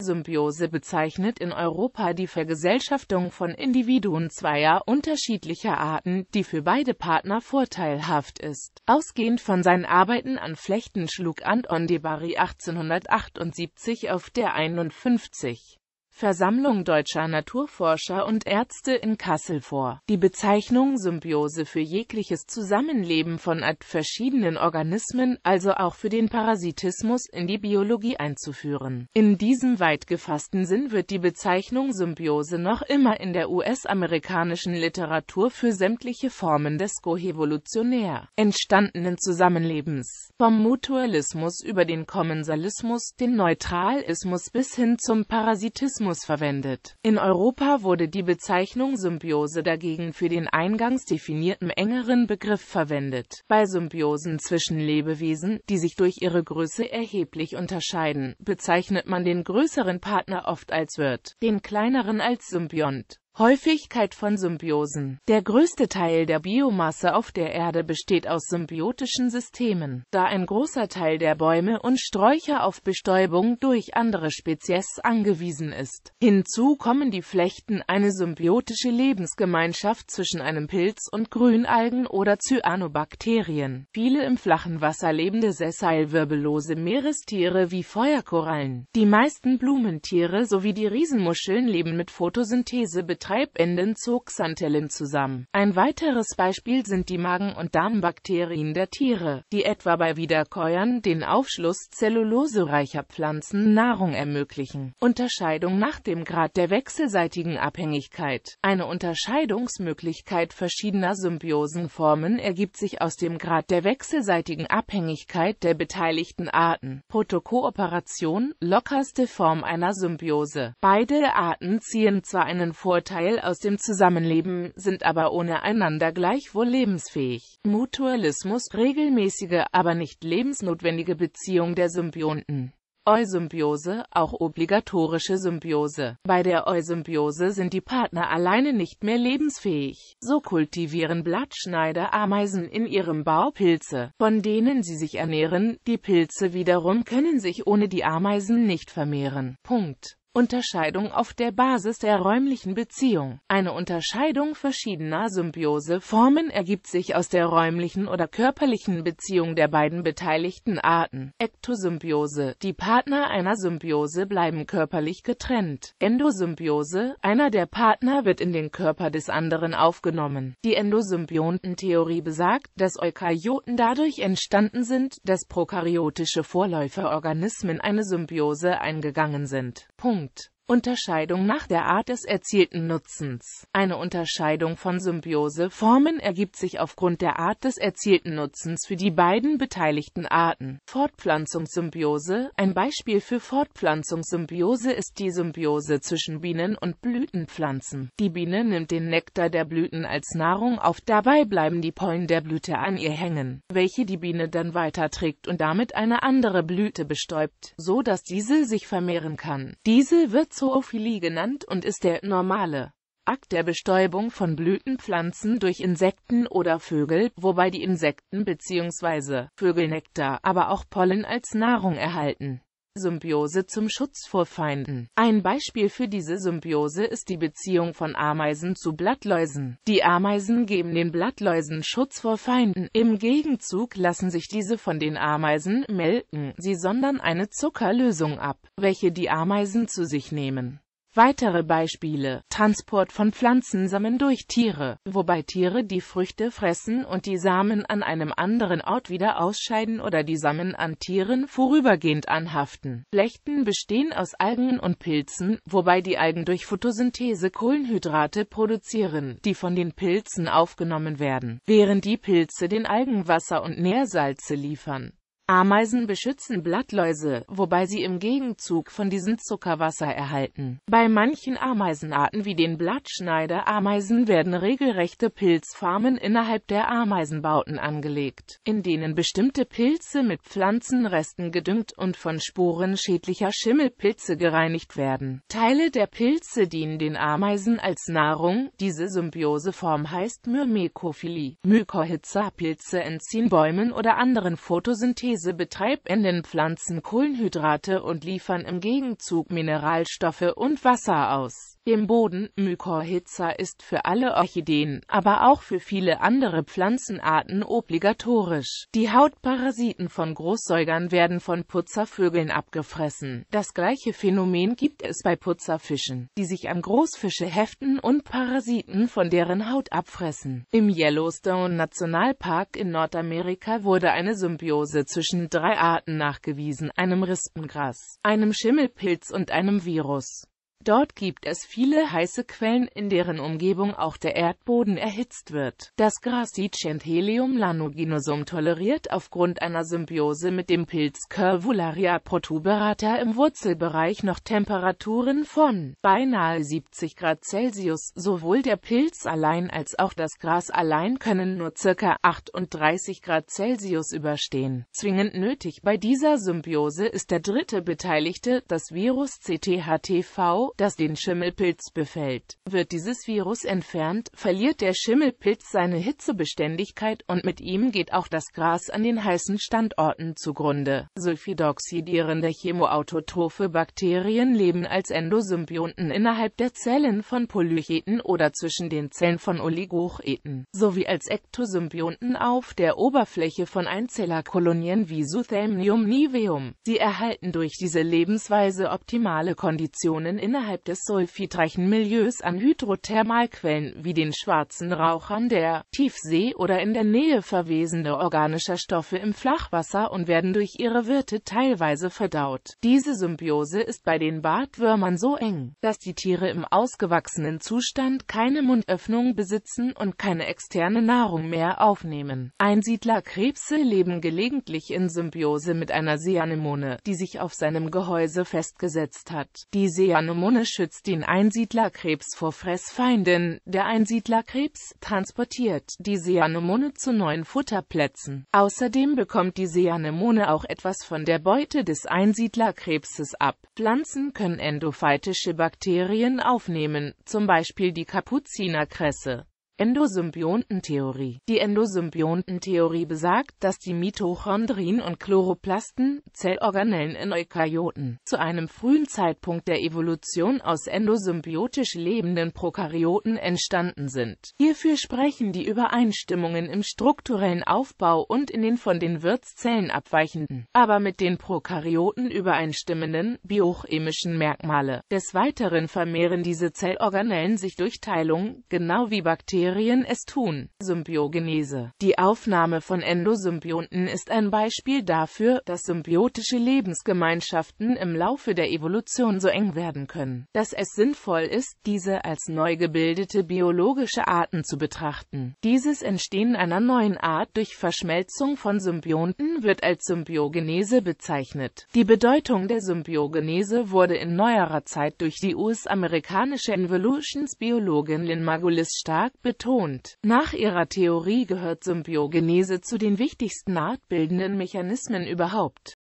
Symbiose bezeichnet in Europa die Vergesellschaftung von Individuen zweier unterschiedlicher Arten, die für beide Partner vorteilhaft ist. Ausgehend von seinen Arbeiten an Flechten schlug Anton de Bary 1878 auf der 51. Versammlung deutscher Naturforscher und Ärzte in Kassel vor. Die Bezeichnung Symbiose für jegliches Zusammenleben von verschiedenen Organismen, also auch für den Parasitismus, in die Biologie einzuführen. In diesem weit gefassten Sinn wird die Bezeichnung Symbiose noch immer in der US-amerikanischen Literatur für sämtliche Formen des koevolutionär entstandenen Zusammenlebens, vom Mutualismus über den Kommensalismus, den Neutralismus bis hin zum Parasitismus Organismus verwendet. In Europa wurde die Bezeichnung Symbiose dagegen für den eingangs definierten engeren Begriff verwendet. Bei Symbiosen zwischen Lebewesen, die sich durch ihre Größe erheblich unterscheiden, bezeichnet man den größeren Partner oft als Wirt, den kleineren als Symbiont. Häufigkeit von Symbiosen. Der größte Teil der Biomasse auf der Erde besteht aus symbiotischen Systemen, da ein großer Teil der Bäume und Sträucher auf Bestäubung durch andere Spezies angewiesen ist. Hinzu kommen die Flechten, eine symbiotische Lebensgemeinschaft zwischen einem Pilz und Grünalgen oder Cyanobakterien. Viele im flachen Wasser lebende sessilwirbellose Meerestiere wie Feuerkorallen, die meisten Blumentiere sowie die Riesenmuscheln leben mit Photosynthese betrachtet Treibenden zog Santellen zusammen. Ein weiteres Beispiel sind die Magen- und Darmbakterien der Tiere, die etwa bei Wiederkäuern den Aufschluss zellulosereicher Pflanzen Nahrung ermöglichen. Unterscheidung nach dem Grad der wechselseitigen Abhängigkeit. Eine Unterscheidungsmöglichkeit verschiedener Symbiosenformen ergibt sich aus dem Grad der wechselseitigen Abhängigkeit der beteiligten Arten. Protokooperation, lockerste Form einer Symbiose. Beide Arten ziehen zwar einen Vorteil Teil aus dem Zusammenleben, sind aber ohne einander gleichwohl lebensfähig. Mutualismus, regelmäßige, aber nicht lebensnotwendige Beziehung der Symbionten. Eusymbiose, auch obligatorische Symbiose. Bei der Eusymbiose sind die Partner alleine nicht mehr lebensfähig. So kultivieren Blattschneider Ameisen in ihrem Bau Pilze, von denen sie sich ernähren. Die Pilze wiederum können sich ohne die Ameisen nicht vermehren. Punkt. Unterscheidung auf der Basis der räumlichen Beziehung. Eine Unterscheidung verschiedener Symbioseformen ergibt sich aus der räumlichen oder körperlichen Beziehung der beiden beteiligten Arten. Ektosymbiose. Die Partner einer Symbiose bleiben körperlich getrennt. Endosymbiose. Einer der Partner wird in den Körper des anderen aufgenommen. Die Endosymbiontentheorie besagt, dass Eukaryoten dadurch entstanden sind, dass prokaryotische Vorläuferorganismen eine Symbiose eingegangen sind. Punkt. Punkt. Unterscheidung nach der Art des erzielten Nutzens. Eine Unterscheidung von Symbioseformen ergibt sich aufgrund der Art des erzielten Nutzens für die beiden beteiligten Arten. Fortpflanzungssymbiose Ein Beispiel für Fortpflanzungssymbiose ist die Symbiose zwischen Bienen und Blütenpflanzen. Die Biene nimmt den Nektar der Blüten als Nahrung auf, dabei bleiben die Pollen der Blüte an ihr hängen, welche die Biene dann weiterträgt und damit eine andere Blüte bestäubt, so dass diese sich vermehren kann. Diese wird Zoophilie genannt und ist der normale Akt der Bestäubung von Blütenpflanzen durch Insekten oder Vögel, wobei die Insekten bzw. Vögelnektar, aber auch Pollen als Nahrung erhalten Symbiose zum Schutz vor Feinden. Ein Beispiel für diese Symbiose ist die Beziehung von Ameisen zu Blattläusen. Die Ameisen geben den Blattläusen Schutz vor Feinden. Im Gegenzug lassen sich diese von den Ameisen melken. Sie sondern eine Zuckerlösung ab, welche die Ameisen zu sich nehmen. Weitere Beispiele Transport von Pflanzensamen durch Tiere, wobei Tiere die Früchte fressen und die Samen an einem anderen Ort wieder ausscheiden oder die Samen an Tieren vorübergehend anhaften. Flechten bestehen aus Algen und Pilzen, wobei die Algen durch Photosynthese Kohlenhydrate produzieren, die von den Pilzen aufgenommen werden, während die Pilze den Algen Wasser und Nährsalze liefern. Ameisen beschützen Blattläuse, wobei sie im Gegenzug von diesen Zuckerwasser erhalten. Bei manchen Ameisenarten wie den Blattschneiderameisen werden regelrechte Pilzfarmen innerhalb der Ameisenbauten angelegt, in denen bestimmte Pilze mit Pflanzenresten gedüngt und von Sporen schädlicher Schimmelpilze gereinigt werden. Teile der Pilze dienen den Ameisen als Nahrung, diese Symbioseform heißt Myrmekophilie. Mykorrhiza-Pilze entziehen Bäumen oder anderen Photosynthesen Weise betreibenden Pflanzen Kohlenhydrate und liefern im Gegenzug Mineralstoffe und Wasser aus dem Boden. Mykorrhiza ist für alle Orchideen, aber auch für viele andere Pflanzenarten obligatorisch. Die Hautparasiten von Großsäugern werden von Putzervögeln abgefressen. Das gleiche Phänomen gibt es bei Putzerfischen, die sich an Großfische heften und Parasiten von deren Haut abfressen. Im Yellowstone Nationalpark in Nordamerika wurde eine Symbiose zwischen drei Arten nachgewiesen, einem Rispengras, einem Schimmelpilz und einem Virus. Dort gibt es viele heiße Quellen, in deren Umgebung auch der Erdboden erhitzt wird. Das Gras Dicenthelium lanuginosum toleriert aufgrund einer Symbiose mit dem Pilz Curvularia protuberata im Wurzelbereich noch Temperaturen von beinahe 70 Grad Celsius. Sowohl der Pilz allein als auch das Gras allein können nur ca. 38 Grad Celsius überstehen. Zwingend nötig bei dieser Symbiose ist der dritte Beteiligte, das Virus CTHTV, das den Schimmelpilz befällt. Wird dieses Virus entfernt, verliert der Schimmelpilz seine Hitzebeständigkeit und mit ihm geht auch das Gras an den heißen Standorten zugrunde. Sulfidoxidierende chemoautotrophe Bakterien leben als Endosymbionten innerhalb der Zellen von Polycheten oder zwischen den Zellen von Oligocheten, sowie als Ektosymbionten auf der Oberfläche von Einzellerkolonien wie Suthamnium niveum. Sie erhalten durch diese Lebensweise optimale Konditionen innerhalb innerhalb des sulfidreichen Milieus an Hydrothermalquellen wie den schwarzen Rauchern der Tiefsee oder in der Nähe verwesende organischer Stoffe im Flachwasser und werden durch ihre Wirte teilweise verdaut. Diese Symbiose ist bei den Bartwürmern so eng, dass die Tiere im ausgewachsenen Zustand keine Mundöffnung besitzen und keine externe Nahrung mehr aufnehmen. Einsiedlerkrebse leben gelegentlich in Symbiose mit einer Seeanemone, die sich auf seinem Gehäuse festgesetzt hat. Die Seeanemone Zone schützt den Einsiedlerkrebs vor Fressfeinden. Der Einsiedlerkrebs transportiert die Seanemone zu neuen Futterplätzen. Außerdem bekommt die Seanemone auch etwas von der Beute des Einsiedlerkrebses ab. Pflanzen können endophytische Bakterien aufnehmen, zum Beispiel die Kapuzinerkresse. Endosymbiontentheorie Die Endosymbiontentheorie besagt, dass die Mitochondrien und Chloroplasten, Zellorganellen in Eukaryoten, zu einem frühen Zeitpunkt der Evolution aus endosymbiotisch lebenden Prokaryoten entstanden sind. Hierfür sprechen die Übereinstimmungen im strukturellen Aufbau und in den von den Wirtszellen abweichenden, aber mit den Prokaryoten übereinstimmenden, biochemischen Merkmale. Des Weiteren vermehren diese Zellorganellen sich durch Teilung, genau wie Bakterien Bakterien es tun. Symbiogenese Die Aufnahme von Endosymbionten ist ein Beispiel dafür, dass symbiotische Lebensgemeinschaften im Laufe der Evolution so eng werden können, dass es sinnvoll ist, diese als neu gebildete biologische Arten zu betrachten. Dieses Entstehen einer neuen Art durch Verschmelzung von Symbionten wird als Symbiogenese bezeichnet. Die Bedeutung der Symbiogenese wurde in neuerer Zeit durch die US-amerikanische Evolutionsbiologin Lynn Margulis stark betrachtet betont. Nach ihrer Theorie gehört Symbiogenese zu den wichtigsten artbildenden Mechanismen überhaupt.